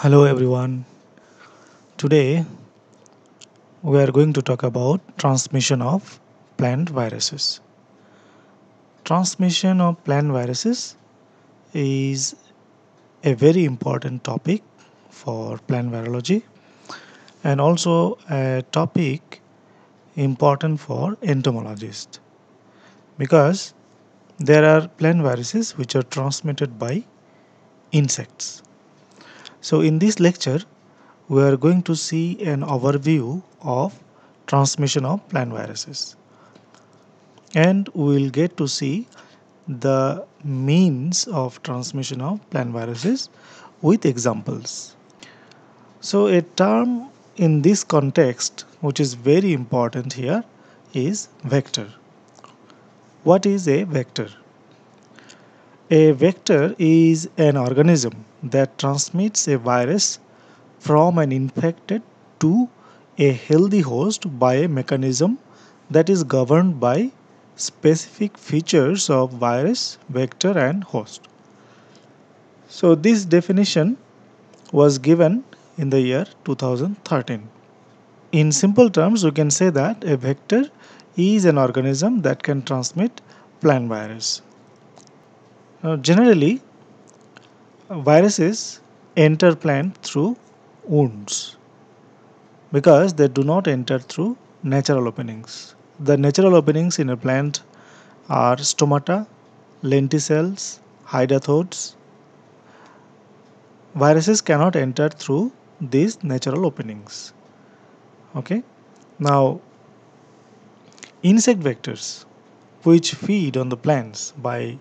Hello everyone. Today we are going to talk about transmission of plant viruses. Transmission of plant viruses is a very important topic for plant virology and also a topic important for entomologists because there are plant viruses which are transmitted by insects so in this lecture, we are going to see an overview of transmission of plant viruses. And we will get to see the means of transmission of plant viruses with examples. So a term in this context which is very important here is vector. What is a vector? A vector is an organism that transmits a virus from an infected to a healthy host by a mechanism that is governed by specific features of virus, vector and host. So this definition was given in the year 2013. In simple terms, we can say that a vector is an organism that can transmit plant virus. Now, generally, viruses enter plant through wounds because they do not enter through natural openings. The natural openings in a plant are stomata, lenticels, hydathodes. Viruses cannot enter through these natural openings. Okay, now insect vectors which feed on the plants by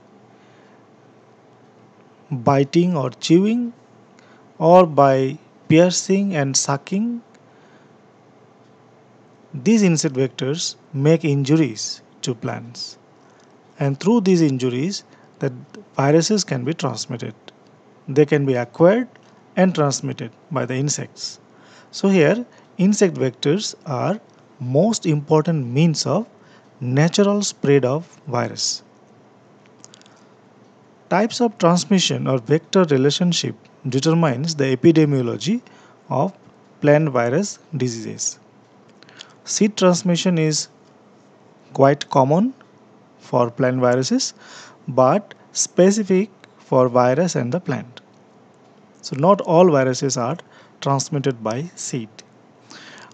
biting or chewing, or by piercing and sucking. These insect vectors make injuries to plants, and through these injuries, the viruses can be transmitted. They can be acquired and transmitted by the insects. So here, insect vectors are most important means of natural spread of virus. Types of transmission or vector relationship determines the epidemiology of plant virus diseases. Seed transmission is quite common for plant viruses but specific for virus and the plant. So not all viruses are transmitted by seed.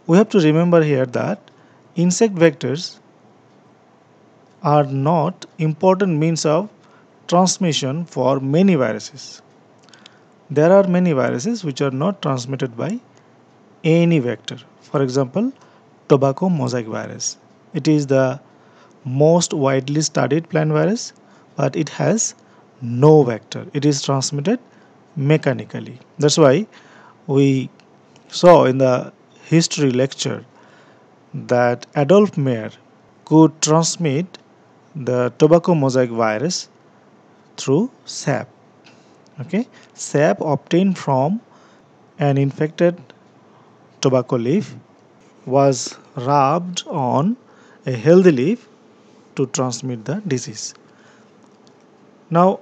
We have to remember here that insect vectors are not important means of transmission for many viruses. There are many viruses which are not transmitted by any vector. For example, tobacco mosaic virus. It is the most widely studied plant virus but it has no vector. It is transmitted mechanically. That's why we saw in the history lecture that Adolf Mayer could transmit the tobacco mosaic virus through sap. Okay, sap obtained from an infected tobacco leaf was rubbed on a healthy leaf to transmit the disease. Now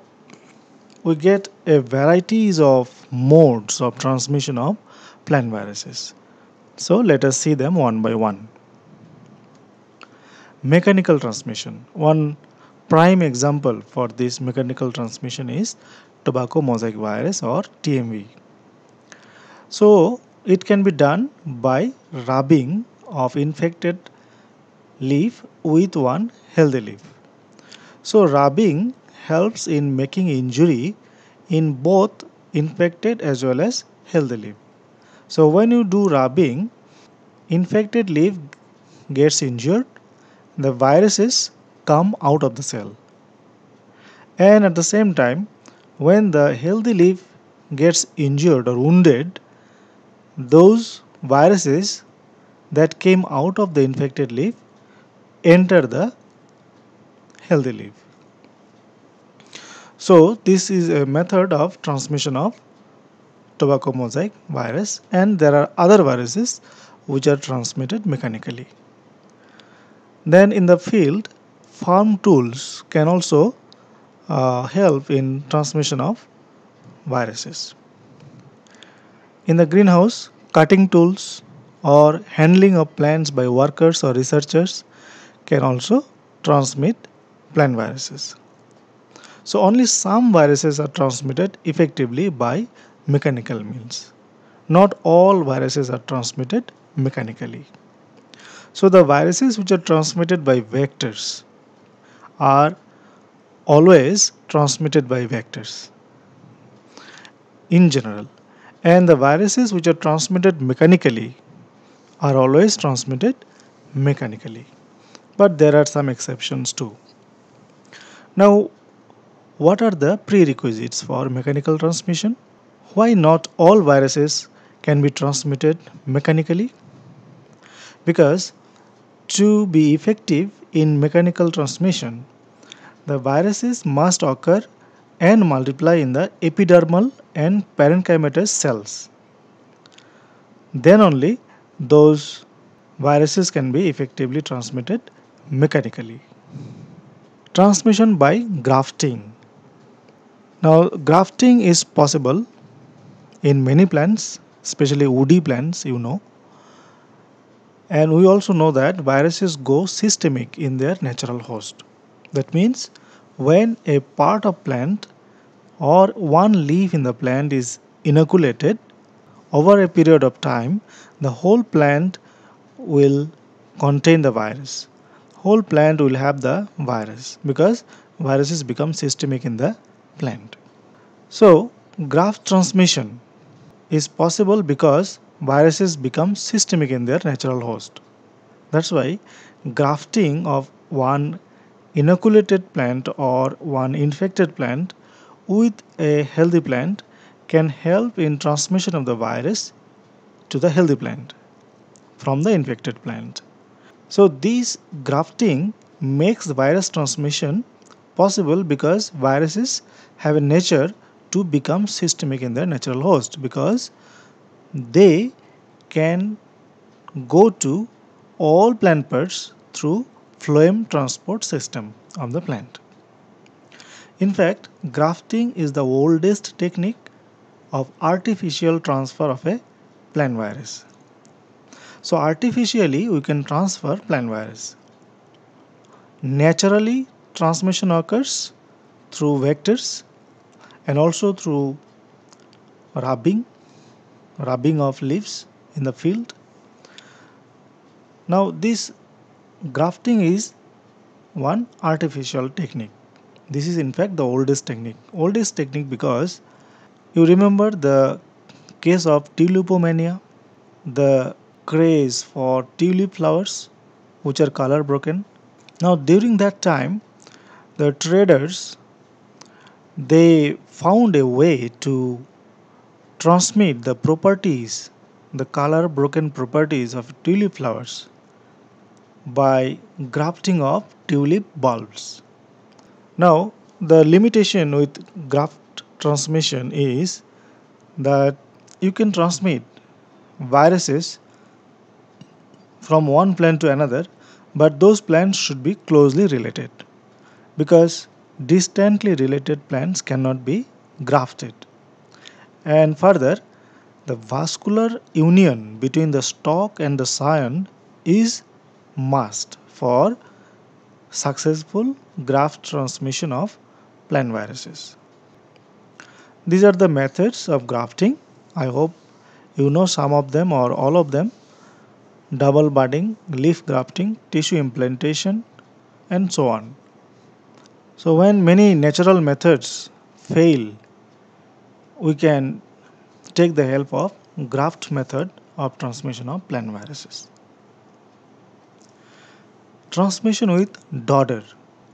we get a varieties of modes of transmission of plant viruses. So let us see them one by one. Mechanical transmission. One prime example for this mechanical transmission is tobacco mosaic virus or TMV. So it can be done by rubbing of infected leaf with one healthy leaf. So rubbing helps in making injury in both infected as well as healthy leaf. So when you do rubbing, infected leaf gets injured, the virus is come out of the cell. And at the same time, when the healthy leaf gets injured or wounded, those viruses that came out of the infected leaf enter the healthy leaf. So this is a method of transmission of tobacco mosaic virus and there are other viruses which are transmitted mechanically. Then in the field farm tools can also uh, help in transmission of viruses. In the greenhouse, cutting tools or handling of plants by workers or researchers can also transmit plant viruses. So only some viruses are transmitted effectively by mechanical means. Not all viruses are transmitted mechanically. So the viruses which are transmitted by vectors are always transmitted by vectors in general and the viruses which are transmitted mechanically are always transmitted mechanically but there are some exceptions too now what are the prerequisites for mechanical transmission why not all viruses can be transmitted mechanically because to be effective in mechanical transmission. The viruses must occur and multiply in the epidermal and parenchymatous cells. Then only those viruses can be effectively transmitted mechanically. Transmission by grafting. Now grafting is possible in many plants, especially woody plants you know. And we also know that viruses go systemic in their natural host. That means when a part of plant or one leaf in the plant is inoculated over a period of time, the whole plant will contain the virus. Whole plant will have the virus because viruses become systemic in the plant. So, graft transmission is possible because viruses become systemic in their natural host. That's why grafting of one inoculated plant or one infected plant with a healthy plant can help in transmission of the virus to the healthy plant from the infected plant. So this grafting makes virus transmission possible because viruses have a nature to become systemic in their natural host because they can go to all plant parts through phloem transport system of the plant. In fact, grafting is the oldest technique of artificial transfer of a plant virus. So artificially we can transfer plant virus. Naturally transmission occurs through vectors and also through rubbing rubbing of leaves in the field. Now this grafting is one artificial technique. This is in fact the oldest technique. Oldest technique because you remember the case of tulipomania, the craze for tulip flowers which are color broken. Now during that time the traders they found a way to transmit the properties, the color broken properties of tulip flowers by grafting of tulip bulbs. Now the limitation with graft transmission is that you can transmit viruses from one plant to another but those plants should be closely related because distantly related plants cannot be grafted. And further, the vascular union between the stalk and the scion is must for successful graft transmission of plant viruses. These are the methods of grafting. I hope you know some of them or all of them. Double budding, leaf grafting, tissue implantation and so on. So when many natural methods fail we can take the help of graft method of transmission of plant viruses. Transmission with daughter.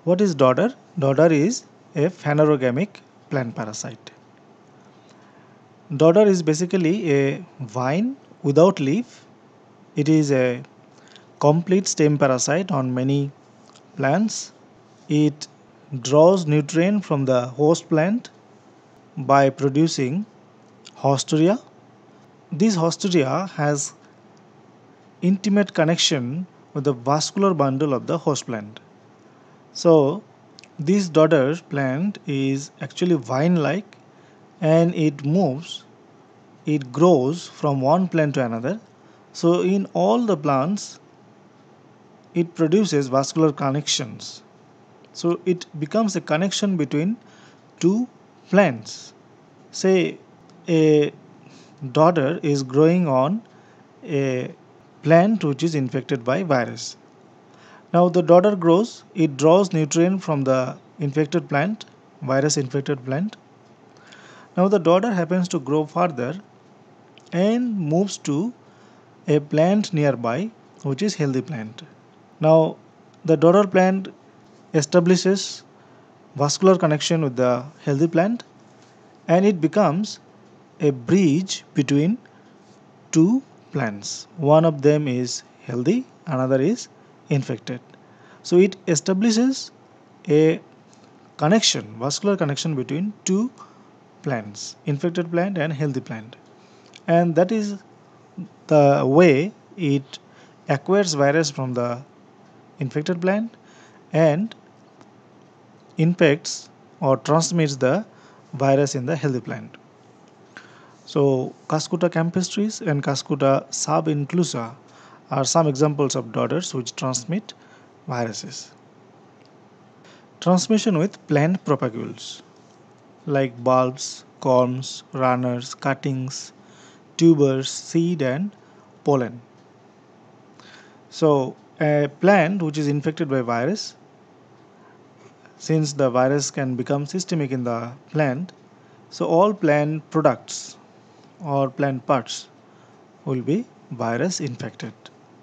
What is daughter? Daughter is a phanerogamic plant parasite. Dodder is basically a vine without leaf. It is a complete stem parasite on many plants. It draws nutrient from the host plant by producing Hostoria. This Hostoria has intimate connection with the vascular bundle of the host plant. So this daughter plant is actually vine-like and it moves, it grows from one plant to another. So in all the plants, it produces vascular connections. So it becomes a connection between two plants. Say a daughter is growing on a plant which is infected by virus. Now the daughter grows, it draws nutrient from the infected plant, virus infected plant. Now the daughter happens to grow further and moves to a plant nearby which is healthy plant. Now the daughter plant establishes vascular connection with the healthy plant and it becomes a bridge between two plants. One of them is healthy, another is infected. So it establishes a connection, vascular connection between two plants, infected plant and healthy plant. And that is the way it acquires virus from the infected plant and infects or transmits the virus in the healthy plant. So Cascuta campestris and Cascuta subinclusa are some examples of daughters which transmit viruses. Transmission with plant propagules like bulbs, corms, runners, cuttings, tubers, seed and pollen. So a plant which is infected by virus since the virus can become systemic in the plant so all plant products or plant parts will be virus infected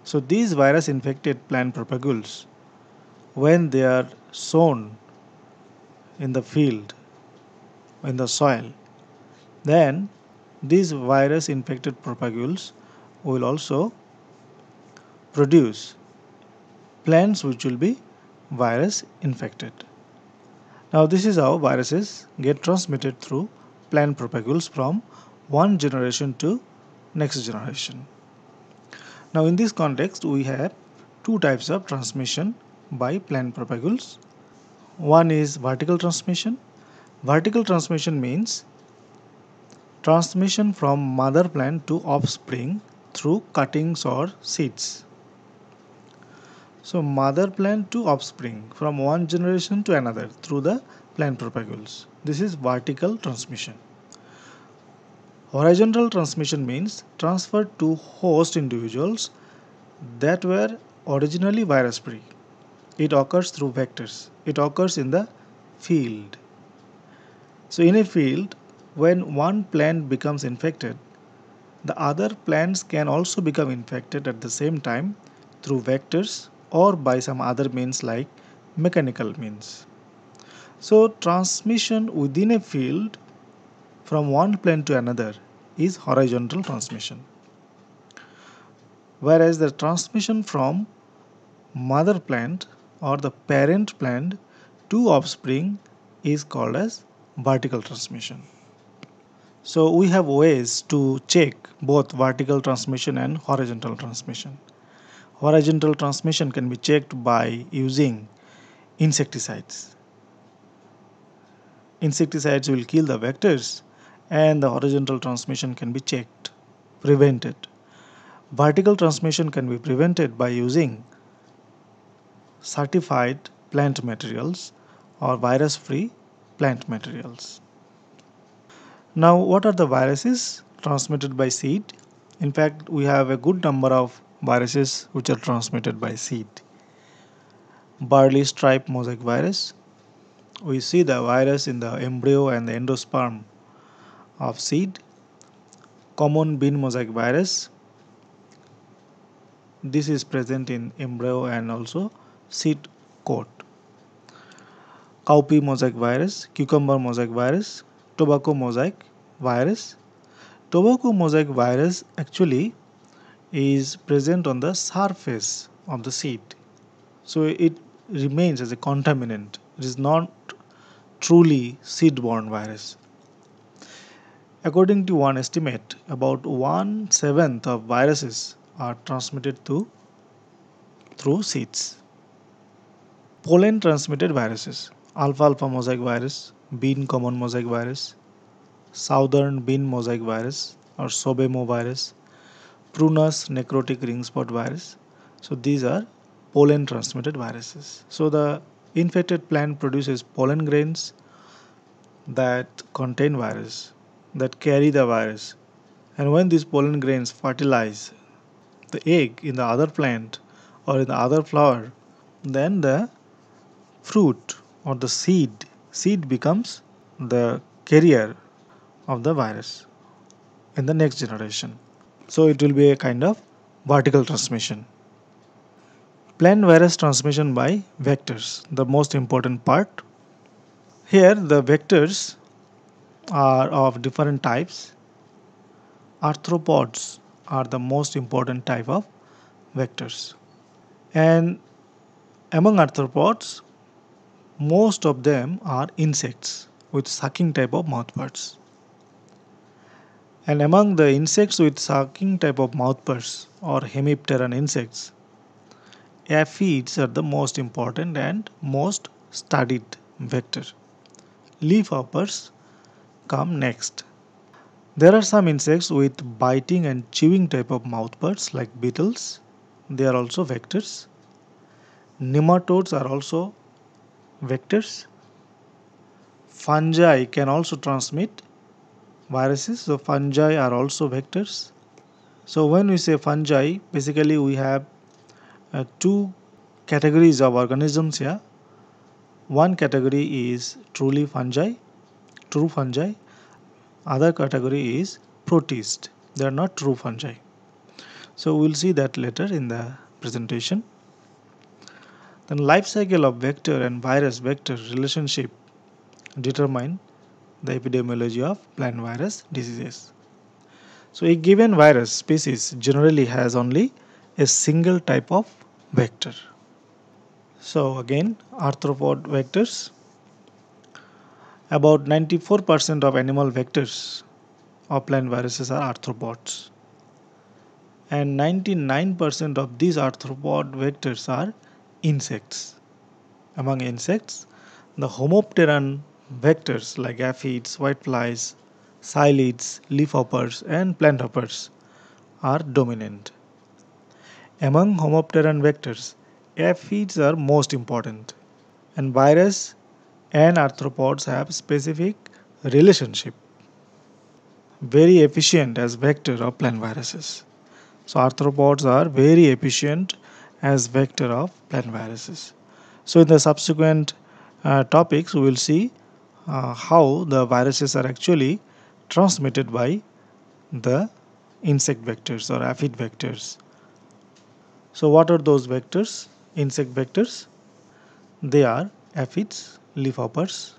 so these virus infected plant propagules when they are sown in the field in the soil then these virus infected propagules will also produce plants which will be virus infected now this is how viruses get transmitted through plant propagules from one generation to next generation. Now in this context we have two types of transmission by plant propagules. One is vertical transmission. Vertical transmission means transmission from mother plant to offspring through cuttings or seeds. So mother plant to offspring from one generation to another through the plant propagules. This is vertical transmission. Horizontal transmission means transfer to host individuals that were originally virus free. It occurs through vectors. It occurs in the field. So in a field, when one plant becomes infected, the other plants can also become infected at the same time through vectors or by some other means like mechanical means. So transmission within a field from one plane to another is horizontal transmission. Whereas the transmission from mother plant or the parent plant to offspring is called as vertical transmission. So we have ways to check both vertical transmission and horizontal transmission horizontal transmission can be checked by using insecticides. Insecticides will kill the vectors and the horizontal transmission can be checked, prevented. Vertical transmission can be prevented by using certified plant materials or virus-free plant materials. Now what are the viruses transmitted by seed? In fact, we have a good number of viruses which are transmitted by seed. Barley stripe mosaic virus. We see the virus in the embryo and the endosperm of seed. Common bean mosaic virus. This is present in embryo and also seed coat. Cowpea mosaic virus, cucumber mosaic virus, tobacco mosaic virus. Tobacco mosaic virus actually is present on the surface of the seed. So it remains as a contaminant. It is not truly seed-borne virus. According to one estimate, about one seventh of viruses are transmitted through, through seeds. Pollen transmitted viruses alpha alpha mosaic virus, bean common mosaic virus, southern bean mosaic virus or sobemo virus, prunus necrotic ring spot virus. So these are pollen transmitted viruses. So the infected plant produces pollen grains that contain virus, that carry the virus. And when these pollen grains fertilize the egg in the other plant or in the other flower, then the fruit or the seed, seed becomes the carrier of the virus in the next generation so it will be a kind of vertical transmission plan virus transmission by vectors the most important part here the vectors are of different types arthropods are the most important type of vectors and among arthropods most of them are insects with sucking type of mouthparts and among the insects with sucking type of mouthparts, or hemipteran insects, aphids are the most important and most studied vector. Leafhoppers come next. There are some insects with biting and chewing type of mouthparts like beetles. They are also vectors. Nematodes are also vectors. Fungi can also transmit viruses so fungi are also vectors so when we say fungi basically we have uh, two categories of organisms here one category is truly fungi true fungi other category is protist they are not true fungi so we'll see that later in the presentation then life cycle of vector and virus vector relationship determine the epidemiology of plant virus diseases. So a given virus species generally has only a single type of vector. So again arthropod vectors. About 94% of animal vectors of plant viruses are arthropods and 99% of these arthropod vectors are insects. Among insects, the Homopteran vectors like aphids, whiteflies, psyllids, leafhoppers, and planthoppers are dominant. Among homopteran vectors, aphids are most important, and virus and arthropods have specific relationship. Very efficient as vector of plant viruses. So arthropods are very efficient as vector of plant viruses. So in the subsequent uh, topics, we will see uh, how the viruses are actually transmitted by the insect vectors or aphid vectors. So what are those vectors? Insect vectors? They are aphids, leafhoppers,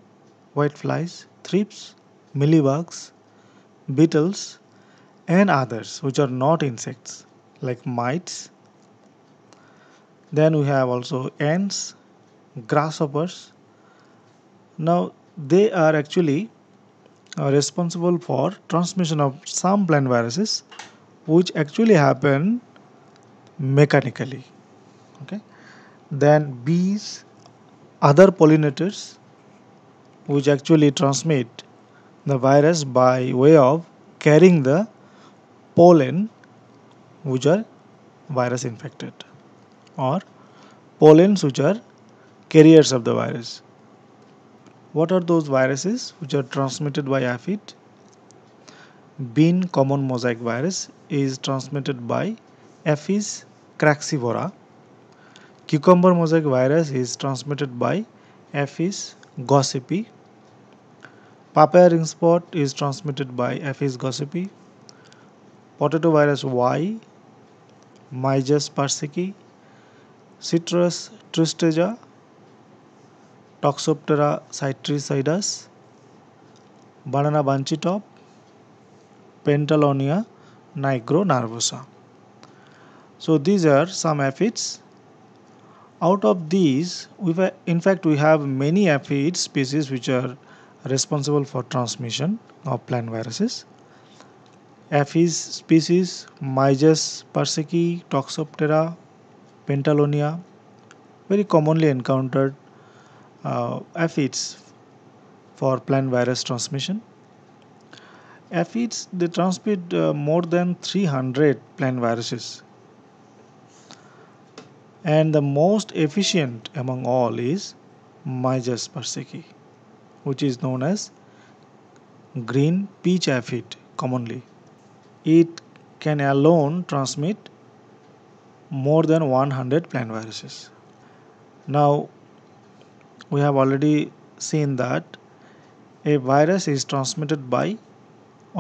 whiteflies, thrips, mealybugs, beetles and others which are not insects like mites. Then we have also ants, grasshoppers. Now they are actually uh, responsible for transmission of some plant viruses which actually happen mechanically okay then bees other pollinators which actually transmit the virus by way of carrying the pollen which are virus infected or pollens which are carriers of the virus what are those viruses which are transmitted by aphid? Bean common mosaic virus is transmitted by Aphids craxivora. Cucumber mosaic virus is transmitted by Aphids gossipi. Papaya ring spot is transmitted by Aphids gossipi. Potato virus Y, Myges persici. Citrus tristeza. Toxoptera citricidus, banana bunchy top, Pentalonia nigro So these are some aphids. Out of these, we in fact we have many aphid species which are responsible for transmission of plant viruses. Aphids species Myges persicii, Toxoptera, Pentalonia, very commonly encountered aphids uh, for plant virus transmission. Aphids they transmit uh, more than 300 plant viruses and the most efficient among all is Myges persicki, which is known as green peach aphid commonly. It can alone transmit more than 100 plant viruses. Now, we have already seen that a virus is transmitted by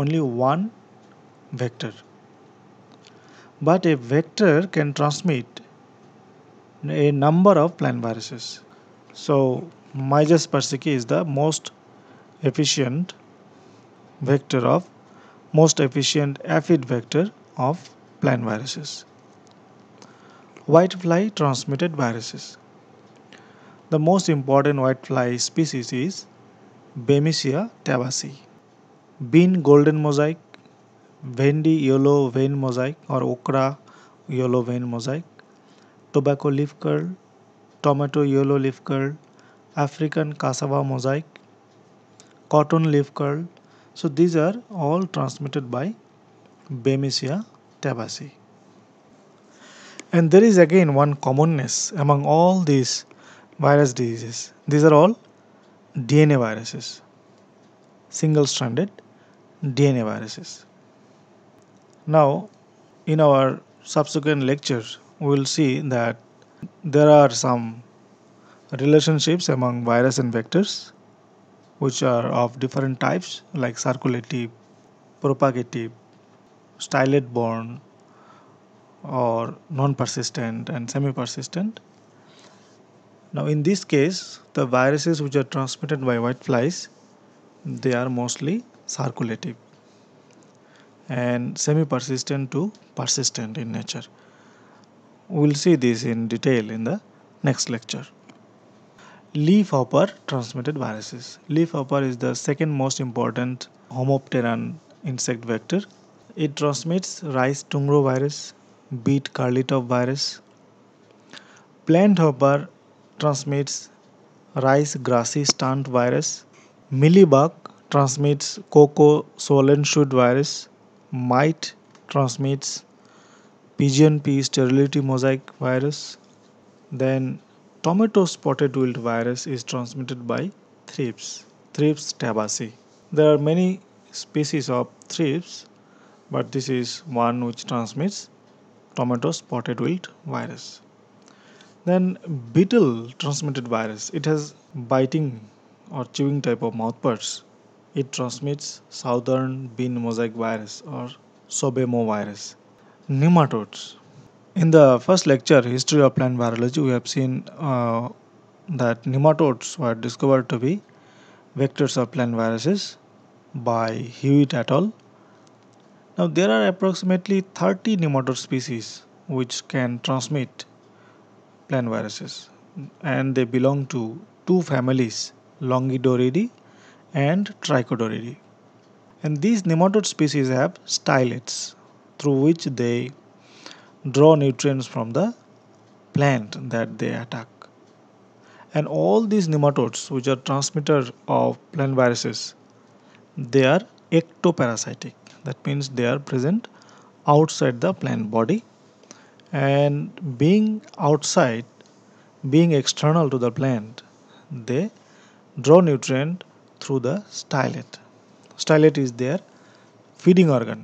only one vector but a vector can transmit a number of plant viruses so myges persicus is the most efficient vector of most efficient aphid vector of plant viruses whitefly transmitted viruses the most important whitefly species is Bemisia tabaci. bean golden mosaic, Vendi yellow vein mosaic or okra yellow vein mosaic, tobacco leaf curl, tomato yellow leaf curl, African cassava mosaic, cotton leaf curl. So these are all transmitted by Bemisia tabaci. And there is again one commonness among all these virus diseases. These are all DNA viruses, single stranded DNA viruses. Now, in our subsequent lecture, we will see that there are some relationships among virus and vectors which are of different types like circulative, propagative, stylet borne or non-persistent and semi-persistent now in this case, the viruses which are transmitted by whiteflies, they are mostly circulative and semi-persistent to persistent in nature. We'll see this in detail in the next lecture. Leafhopper transmitted viruses. Leafhopper is the second most important homopteran insect vector. It transmits rice tungro virus, beet carlitop virus. Plant hopper transmits rice grassy stunt virus. Mealybug transmits cocoa swollen shoot virus. Mite transmits pigeon pea sterility mosaic virus. Then tomato spotted wilt virus is transmitted by thrips, thrips tabaci. There are many species of thrips, but this is one which transmits tomato spotted wilt virus. Then beetle transmitted virus. It has biting or chewing type of mouthparts. It transmits southern bean mosaic virus or sobemovirus. Nematodes. In the first lecture, history of plant virology, we have seen uh, that nematodes were discovered to be vectors of plant viruses by Hewitt et al. Now there are approximately 30 nematode species which can transmit plan viruses and they belong to two families Longidoridae and Trichodoridae. And these nematode species have stylets through which they draw nutrients from the plant that they attack. And all these nematodes which are transmitter of plant viruses, they are ectoparasitic. That means they are present outside the plant body and being outside being external to the plant they draw nutrient through the stylet stylet is their feeding organ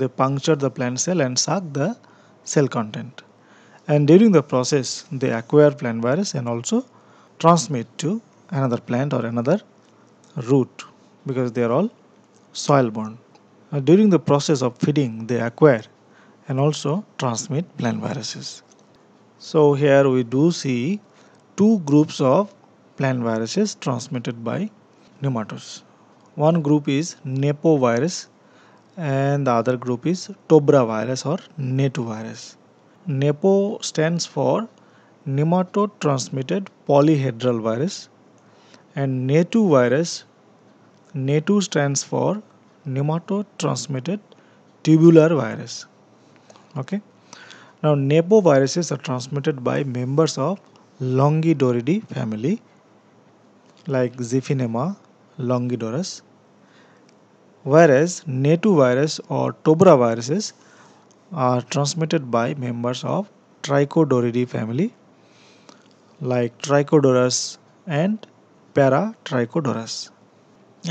they puncture the plant cell and suck the cell content and during the process they acquire plant virus and also transmit to another plant or another root because they are all soil borne uh, during the process of feeding they acquire and also transmit plant viruses. So here we do see two groups of plant viruses transmitted by nematodes. One group is Nepovirus and the other group is Tobravirus or virus. Nepo stands for nematode transmitted polyhedral virus and Netovirus Neto stands for nematode transmitted tubular virus okay now nepoviruses are uh, transmitted by members of longidoridae family like Ziphinema longidorus whereas virus or viruses are transmitted by members of trichodoridae family like trichodorus and Para Trichodorus.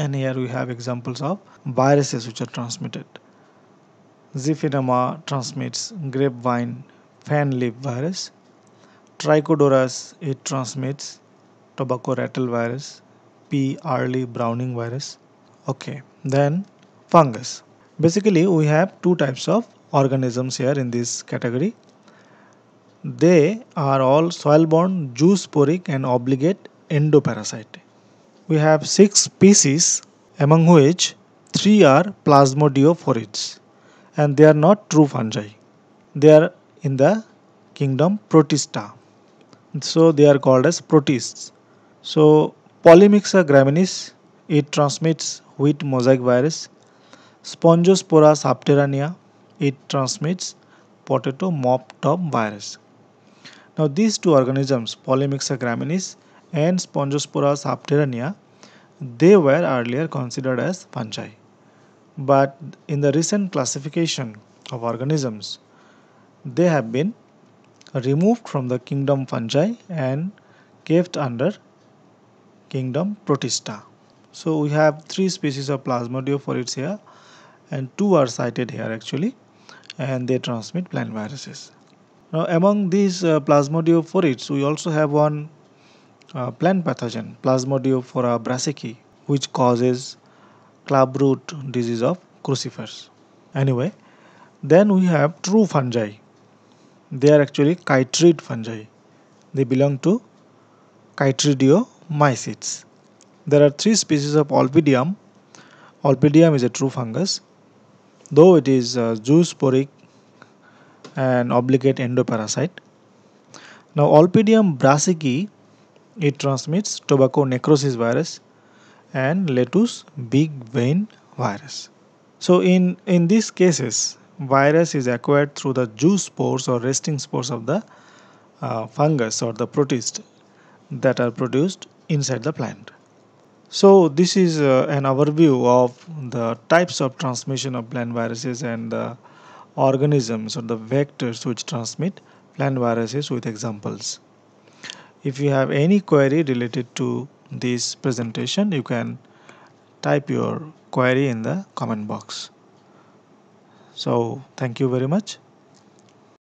and here we have examples of viruses which are transmitted Ziphinama transmits grapevine fan leaf virus. Trichodorus it transmits tobacco rattle virus, P. early Browning virus. Okay, then fungus. Basically, we have two types of organisms here in this category. They are all soil-borne, zoosporic and obligate endoparasite. We have six species among which three are plasmodiophorids and they are not true fungi. They are in the kingdom Protista. So they are called as protists. So Polymyxa graminis, it transmits wheat mosaic virus. Spongospora subterranea, it transmits potato mop top virus. Now these two organisms, Polymyxa graminis and Spongospora subterranea, they were earlier considered as fungi but in the recent classification of organisms, they have been removed from the kingdom fungi and kept under kingdom protista. So we have three species of plasmodiophytes here and two are cited here actually and they transmit plant viruses. Now among these uh, plasmodiophytes we also have one uh, plant pathogen plasmodiophora brasicki which causes clubroot disease of crucifers. Anyway, then we have true fungi. They are actually chytrid fungi. They belong to chytridiomycetes. There are three species of Olpidium. Olpidium is a true fungus, though it is uh, zoosporic and obligate endoparasite. Now, Olpidium brassicii, it transmits tobacco necrosis virus and lettuce big vein virus. So in, in these cases, virus is acquired through the juice spores or resting spores of the uh, fungus or the protist that are produced inside the plant. So this is uh, an overview of the types of transmission of plant viruses and the organisms or the vectors which transmit plant viruses with examples. If you have any query related to this presentation you can type your query in the comment box so thank you very much